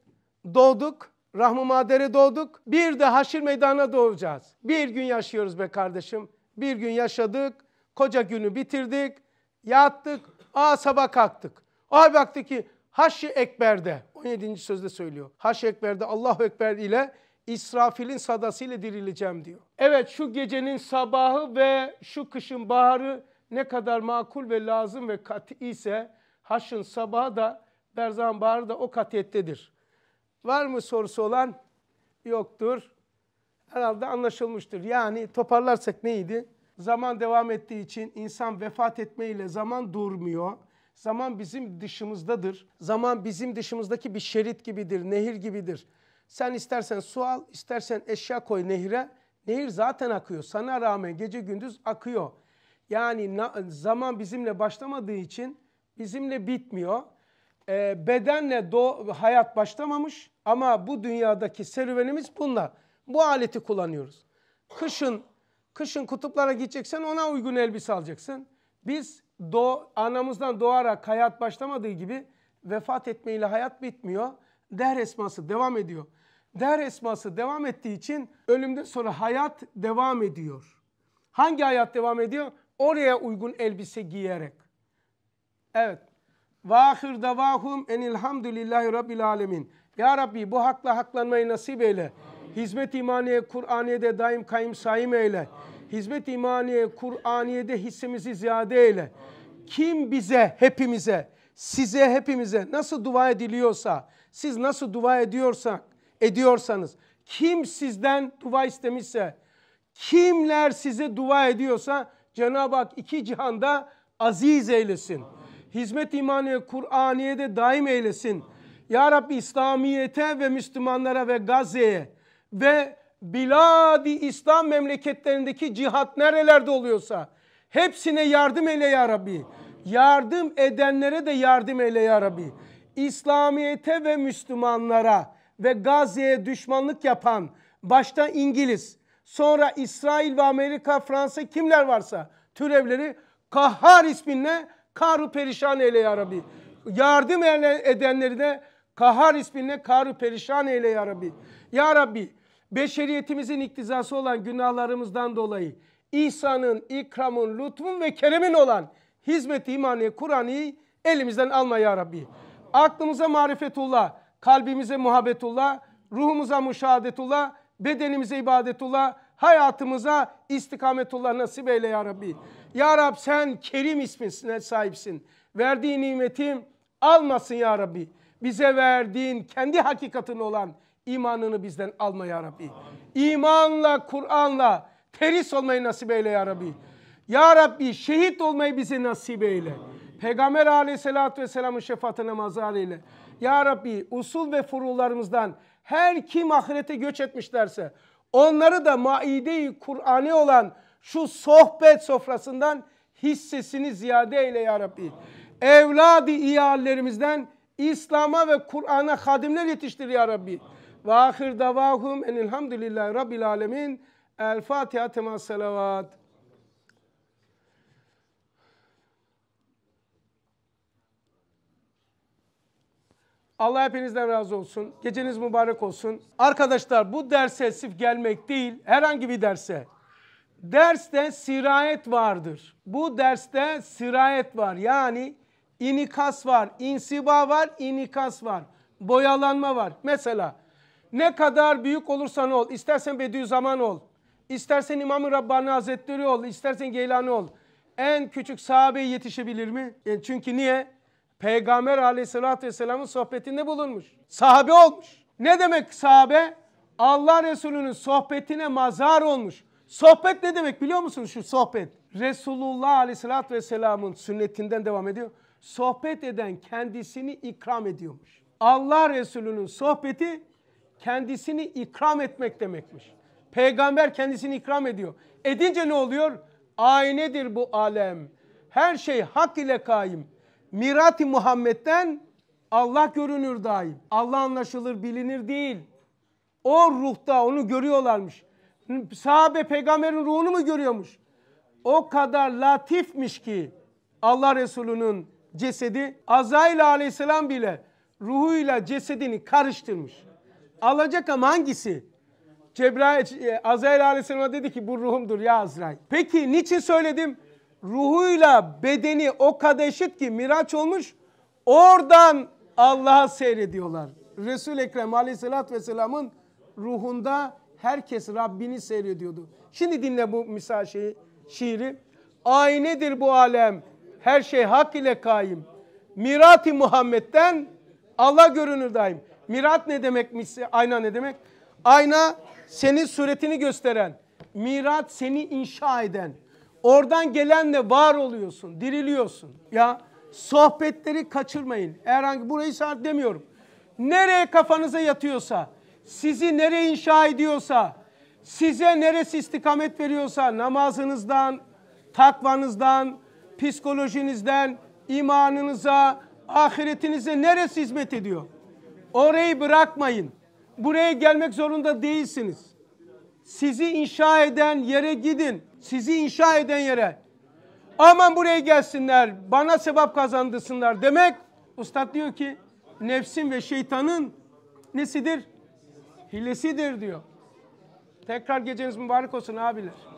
doğduk, rahmı madere doğduk. Bir de haşir meydana doğacağız. Bir gün yaşıyoruz be kardeşim. Bir gün yaşadık, koca günü bitirdik, yattık, aa sabah kalktık. Aa baktı ki Haşi Ekber'de, 17. sözde söylüyor. Haşi Ekber'de Allahu Ekber ile İsrafil'in sadası ile dirileceğim diyor. Evet şu gecenin sabahı ve şu kışın baharı ne kadar makul ve lazım ve kat'i ise haşın sabahı da berzan baharı da o katiyettedir. Var mı sorusu olan? Yoktur. Herhalde anlaşılmıştır. Yani toparlarsak neydi? Zaman devam ettiği için insan vefat etmeyle zaman durmuyor. Zaman bizim dışımızdadır. Zaman bizim dışımızdaki bir şerit gibidir, nehir gibidir. Sen istersen su al, istersen eşya koy nehire. Nehir zaten akıyor. Sana rağmen gece gündüz akıyor. Yani zaman bizimle başlamadığı için bizimle bitmiyor. E, bedenle do hayat başlamamış ama bu dünyadaki serüvenimiz bununla. Bu aleti kullanıyoruz. Kışın Kışın kutuplara gideceksen ona uygun elbise alacaksın. Biz doğ, anamızdan doğarak hayat başlamadığı gibi vefat etmeyle hayat bitmiyor. Der esması devam ediyor. Der esması devam ettiği için ölümden sonra hayat devam ediyor. Hangi hayat devam ediyor? Oraya uygun elbise giyerek. Evet. Vahir davahum enilhamdülillahi rabbil alemin. Ya Rabbi bu hakla haklanmayı nasip eyle. Hizmet imaniye Kur'aniye'de daim kayım saim eyle. Hizmet imaniye Kur'aniye'de hissimizi ziyade eyle. Kim bize, hepimize, size hepimize nasıl dua ediliyorsa, siz nasıl dua ediyorsak, ediyorsanız, kim sizden dua istemişse, kimler size dua ediyorsa Cenab-ı Hak iki cihanda aziz eylesin. Hizmet imaniye Kur'aniye'de daim eylesin. Ya Rabbi İslamiyete ve Müslümanlara ve Gazze'ye ve biladi İslam memleketlerindeki cihat nerelerde oluyorsa hepsine yardım eyle ya Rabbi. Yardım edenlere de yardım eyle ya Rabbi. İslamiyete ve Müslümanlara ve Gazze'ye düşmanlık yapan başta İngiliz, sonra İsrail ve Amerika, Fransa kimler varsa türevleri Kahhar isminle karı perişan eyle ya Rabbi. Yardım edenleri de Kahhar isminle karı perişan eyle ya Rabbi. Ya Rabbi beşeriyetimizin iktizası olan günahlarımızdan dolayı İsa'nın, ikramın, lütfun ve keremin olan hizmeti imani Kur'an'ı elimizden alma ya Rabbi. Aklımıza marifetullah, kalbimize muhabbetullah, ruhumuza müşahadetullah, bedenimize ibadetullah, hayatımıza istikametullah nasip eyle ya Rabbi. Ya Rab sen Kerim ismine sahipsin. Verdiğin nimetim almasın ya Rabbi. Bize verdiğin kendi hakikatin olan İmanını bizden alma ya Rabbi. İmanla, Kur'an'la teris olmayı nasip eyle ya Rabbi. Ya Rabbi şehit olmayı bize nasip eyle. Amin. Peygamber aleyhissalatü vesselamın şefaatine mazhar eyle. Ya Rabbi usul ve furularımızdan her kim ahirete göç etmişlerse onları da maide-i Kur'an'ı olan şu sohbet sofrasından hissesini ziyade eyle ya Rabbi. Evladı iyallerimizden İslam'a ve Kur'an'a hadimler yetiştir ya Rabbi. Ve ahir davahum enilhamdülillahi rabbil alemin. El Fatiha temas salavat. Allah hepinizden razı olsun. Geceniz mübarek olsun. Arkadaşlar bu derse sırf gelmek değil, herhangi bir derse. Derste sirayet vardır. Bu derste sirayet var. Yani inikas var, insiba var, inikas var. Boyalanma var. Mesela ne kadar büyük olursan ol, istersen Bediüzzaman ol, istersen İmam-ı Rabbani Hazretleri ol, istersen Geylani ol. En küçük sahabe yetişebilir mi? Yani e, çünkü niye? Peygamber aleyhissalatü vesselamın sohbetinde bulunmuş. Sahabe olmuş. Ne demek sahabe? Allah Resulü'nün sohbetine mazar olmuş. Sohbet ne demek biliyor musunuz şu sohbet? Resulullah aleyhissalatü vesselamın sünnetinden devam ediyor. Sohbet eden kendisini ikram ediyormuş. Allah Resulü'nün sohbeti kendisini ikram etmek demekmiş. Peygamber kendisini ikram ediyor. Edince ne oluyor? Aynedir bu alem. Her şey hak ile kaim. Mirati Muhammed'den Allah görünür daim. Allah anlaşılır, bilinir değil. O ruhta onu görüyorlarmış. Sahabe peygamberin ruhunu mu görüyormuş? O kadar latifmiş ki Allah Resulü'nün cesedi Azrail aleyhisselam bile ruhuyla cesedini karıştırmış. Alacak ama hangisi? Cebrail, e, Azrail Aleyhisselam'a dedi ki bu ruhumdur ya Azrail. Peki niçin söyledim? Ruhuyla bedeni o kadar eşit ki miraç olmuş. Oradan Allah'a seyrediyorlar. resul Ekrem Aleyhisselatü Vesselam'ın ruhunda herkes Rabbini seyrediyordu. Şimdi dinle bu misal şeyi, şiiri. Aynedir bu alem, her şey hak ile kaim. Mirati Muhammed'den Allah görünür daim. Mirat ne demekmiş? Ayna ne demek? Ayna senin suretini gösteren. Mirat seni inşa eden. Oradan gelenle var oluyorsun, diriliyorsun. Ya sohbetleri kaçırmayın. Herhangi burayı saat demiyorum. Nereye kafanıza yatıyorsa, sizi nereye inşa ediyorsa, size neresi istikamet veriyorsa namazınızdan, takvanızdan, psikolojinizden, imanınıza, ahiretinize neresi hizmet ediyor? Orayı bırakmayın. Buraya gelmek zorunda değilsiniz. Sizi inşa eden yere gidin. Sizi inşa eden yere. Aman buraya gelsinler, bana sevap kazandırsınlar demek. Ustad diyor ki nefsin ve şeytanın nesidir? Hilesidir diyor. Tekrar geceniz mübarek olsun abiler.